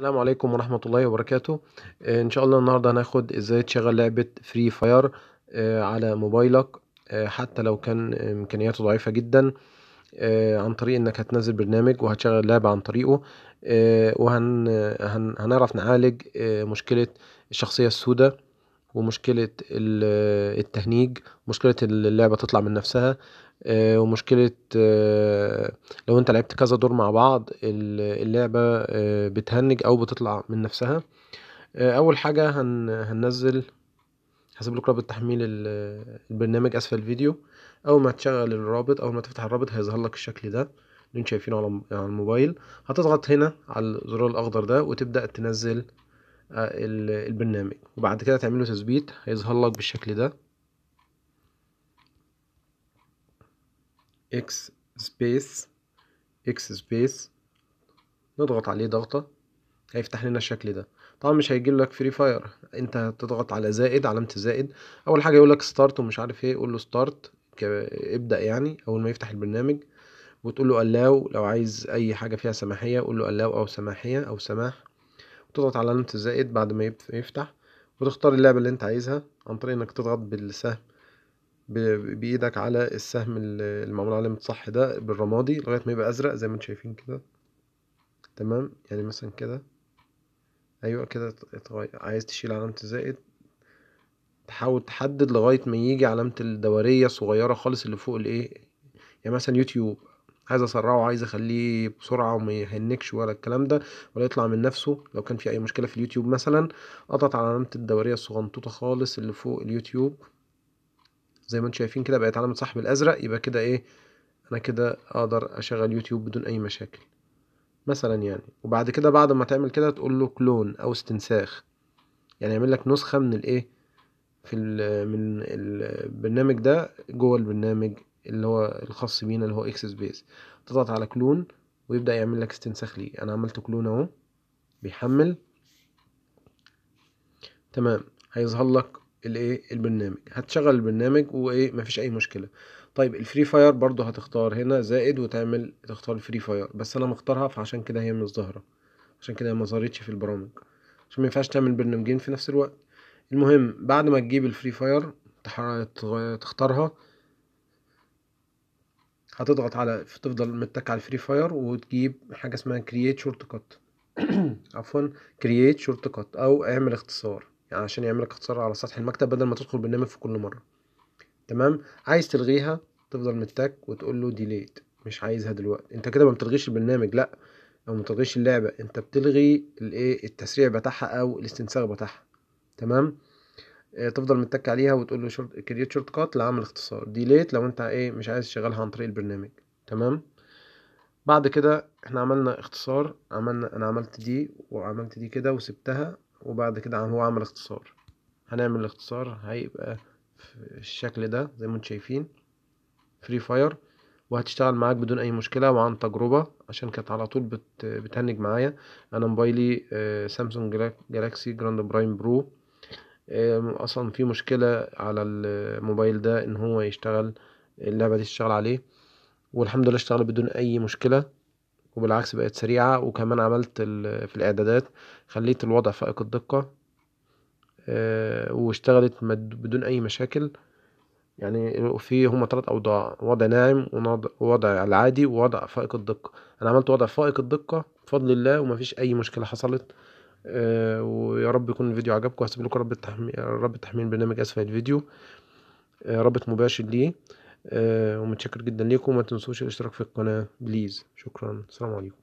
السلام عليكم ورحمة الله وبركاته ان شاء الله النهاردة هناخد ازاي تشغل لعبة فري فاير آه، على موبايلك آه، حتى لو كان امكانياته ضعيفة جدا آه، عن طريق انك هتنزل برنامج وهتشغل اللعبة عن طريقه وهنعرف نعالج مشكلة الشخصية السوداء ومشكلة التهنيج مشكلة اللعبة تطلع من نفسها آه، ومشكلة آه، لو انت لعبت كذا دور مع بعض اللعبة آه، بتهنج او بتطلع من نفسها اول حاجة هننزل هسيب لك رابط تحميل البرنامج اسفل الفيديو اول ما تشغل الرابط اول ما تفتح الرابط هيظهر لك الشكل ده اللي انت شايفينه على الموبايل هتضغط هنا على الزرار الاخضر ده وتبدا تنزل البرنامج وبعد كده تعمله تثبيت هيظهر لك بالشكل ده اكس سبيس اكس سبيس نضغط عليه ضغطة هيفتح لنا الشكل ده طبعا مش هيجي لك فري فاير انت هتضغط على زائد علامة زائد اول حاجة يقول لك ستارت ومش عارف ايه قول له ستارت ابدأ يعني اول ما يفتح البرنامج وتقول له الاو لو عايز اي حاجة فيها سماحية قول له الاو او سماحية او سماح وتضغط على علامة الزائد بعد ما يفتح وتختار اللعبة اللي انت عايزها عن طريق انك تضغط بالسهم بايدك على السهم المعمول عليه متصح ده بالرمادي لغاية ما يبقى ازرق زي ما انتم شايفين كده تمام يعني مثلا كده ايوه كده عايز تشيل علامة الزائد تحاول تحدد لغاية ما يجي علامة الدورية صغيرة خالص اللي فوق الايه يعني مثلا يوتيوب عايز اسرعه عايز اخليه بسرعه وما يهنكش ولا الكلام ده ولا يطلع من نفسه لو كان في اي مشكله في اليوتيوب مثلا قطعت علامه الدوريه الصغنطوطه خالص اللي فوق اليوتيوب زي ما انتم شايفين كده بقت علامه صاحب الازرق يبقى كده ايه انا كده اقدر اشغل يوتيوب بدون اي مشاكل مثلا يعني وبعد كده بعد ما تعمل كده تقول له كلون او استنساخ يعني يعمل لك نسخه من الايه في ال من البرنامج ده جوه البرنامج اللي هو الخاص بينا اللي هو اكس سبيس تضغط على كلون ويبدأ يعمل لك استنساخ ليه انا عملت كلون اهو بيحمل تمام هيظهر لك الايه البرنامج هتشغل البرنامج وايه مفيش اي مشكله طيب الفري فاير برضو هتختار هنا زائد وتعمل تختار الفري فاير بس انا مختارها فعشان كده هي مش ظاهره عشان كده ما ظهرتش في البرامج عشان ما ينفعش تعمل برنامجين في نفس الوقت المهم بعد ما تجيب الفري فاير تختارها هتضغط على تفضل متك على الفري فاير وتجيب حاجه اسمها كرييت شورت كات عفوا كرييت شورت كات او اعمل اختصار يعني عشان يعمل اختصار على سطح المكتب بدل ما تدخل برنامج في كل مره تمام عايز تلغيها تفضل متك وتقول له ديليت مش عايزها دلوقتي انت كده ما بتلغيش البرنامج لا او ما بتلغيش اللعبه انت بتلغي الايه التسريع بتاعها او الاستنساخ بتاعها تمام آه، تفضل متك عليها وتقول له شورت كريت شورت كات لعمل اختصار ديليت لو انت ايه مش عايز تشغلها عن طريق البرنامج تمام بعد كده احنا عملنا اختصار عملنا انا عملت دي وعملت دي كده وسبتها وبعد كده هو عمل اختصار هنعمل الاختصار هيبقى في الشكل ده زي ما انتم شايفين فري فاير وهتشتغل معاك بدون اي مشكله وعن تجربه عشان كانت على طول بت... بتهنج معايا انا موبايلي سامسونج جالاكسي جراند برايم برو اصلا في مشكله على الموبايل ده ان هو يشتغل اللعبه دي تشتغل عليه والحمد لله اشتغل بدون اي مشكله وبالعكس بقت سريعه وكمان عملت في الاعدادات خليت الوضع فائق الدقه آه، واشتغلت بدون اي مشاكل يعني في هما ثلاث اوضاع وضع ناعم ووضع العادي ووضع فائق الدقه انا عملت وضع فائق الدقه بفضل الله ومفيش اي مشكله حصلت آه، ويا رب يكون الفيديو عجبكم هسيب لكم رابط تحميل رابط تحميل برنامج اسفل الفيديو آه، رابط مباشر ليه آه، ومتشكر جدا ليكم وما تنسوش الاشتراك في القناه بليز شكرا السلام عليكم